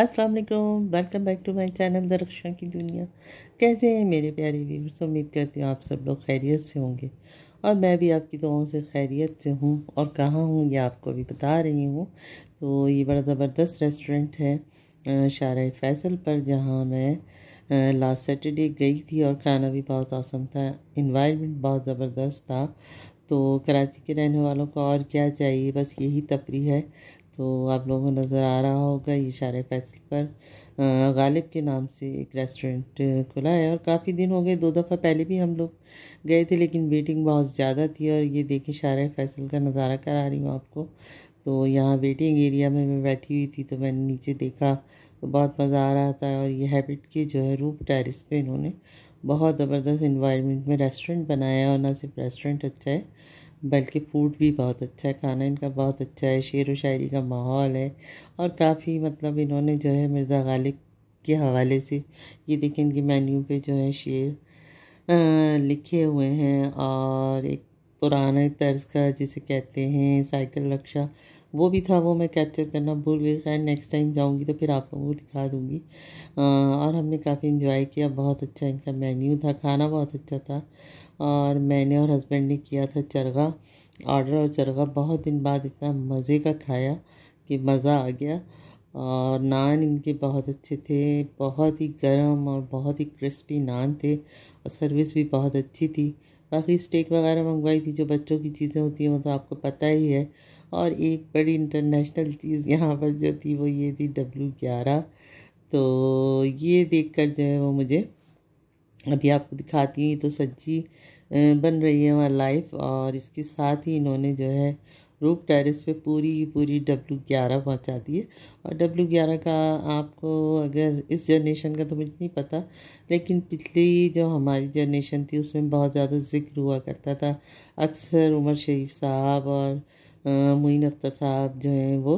अस्सलाम वालेकुम welcome back to my channel Darakhshan की दुनिया कैसे हैं मेरे प्यारे व्यूवर्स उम्मीद करती हूँ आप सब लोग खैरियत से होंगे और मैं भी आपकी दुआओं से खैरियत से हूँ और कहाँ हूँ ये आपको अभी बता रही हूँ तो ये बड़ा ज़बरदस्त रेस्टोरेंट है शारा फैसल पर जहाँ मैं लास्ट सैटरडे गई थी और खाना भी बहुत आसम था इन्वायरमेंट बहुत ज़बरदस्त था तो कराची के रहने वालों को और क्या चाहिए बस यही तफरी है तो आप लोगों को नज़र आ रहा होगा ये शार फैसल पर गालिब के नाम से एक रेस्टोरेंट खुला है और काफ़ी दिन हो गए दो दफ़ा पहले भी हम लोग गए थे लेकिन वेटिंग बहुत ज़्यादा थी और ये देखिए शार फैसल का नज़ारा करा रही हूँ आपको तो यहाँ वेटिंग एरिया में मैं बैठी हुई थी तो मैंने नीचे देखा तो बहुत मज़ा आ रहा था और ये हैबिट के जो है रूप टेरिस पे इन्होंने बहुत ज़बरदस्त इन्वायरमेंट में रेस्टोरेंट बनाया है और ना सिर्फ रेस्टोरेंट अच्छा है बल्कि फूड भी बहुत अच्छा है खाना इनका बहुत अच्छा है शेर व शायरी का माहौल है और काफ़ी मतलब इन्होंने जो है मिर्ज़ा गालिब के हवाले से ये देखें इनके मेन्यू पे जो है शेर लिखे हुए हैं और एक पुराने तर्ज का जिसे कहते हैं साइकिल रक्षा वो भी था वो मैं कैप्चर करना भूल गई खैर नेक्स्ट टाइम जाऊंगी तो फिर आप लोगों को दिखा दूंगी और हमने काफ़ी इन्जॉय किया बहुत अच्छा इनका मेन्यू था खाना बहुत अच्छा था और मैंने और हस्बैंड ने किया था चरगा ऑर्डर और चरगा बहुत दिन बाद इतना मज़े का खाया कि मज़ा आ गया और नान इनके बहुत अच्छे थे बहुत ही गर्म और बहुत ही क्रिस्पी नान थे और सर्विस भी बहुत अच्छी थी बाकी स्टेक वगैरह मंगवाई थी जो बच्चों की चीज़ें होती हैं वो तो आपको पता ही है और एक बड़ी इंटरनेशनल चीज़ यहाँ पर जो थी वो ये थी डब्ल्यू ग्यारह तो ये देख कर जो है वो मुझे अभी आपको दिखाती हूँ ये तो सच्ची बन रही है हमारी लाइफ और इसके साथ ही इन्होंने जो है रूप टेरेस पे पूरी पूरी डब्ल्यू ग्यारह पहुँचा दी है और डब्ल्यू ग्यारह का आपको अगर इस जनरेशन का तो मुझे नहीं पता लेकिन पिछली जो हमारी जनरेशन थी उसमें बहुत ज़्यादा जिक्र हुआ करता था अक्सर उमर शरीफ साहब और मुइन अख्तर साहब जो हैं वो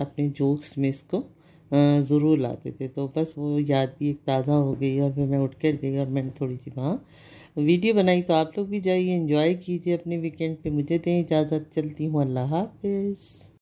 अपने जोक्स में इसको हाँ, ज़रूर लाते थे तो बस वो याद भी एक ताज़ा हो गई और फिर मैं उठ कर गई और मैंने थोड़ी सी वहाँ वीडियो बनाई तो आप लोग भी जाइए इन्जॉय कीजिए अपने वीकेंड पे मुझे दें इजाज़त चलती हूँ अल्लाह हाफिज़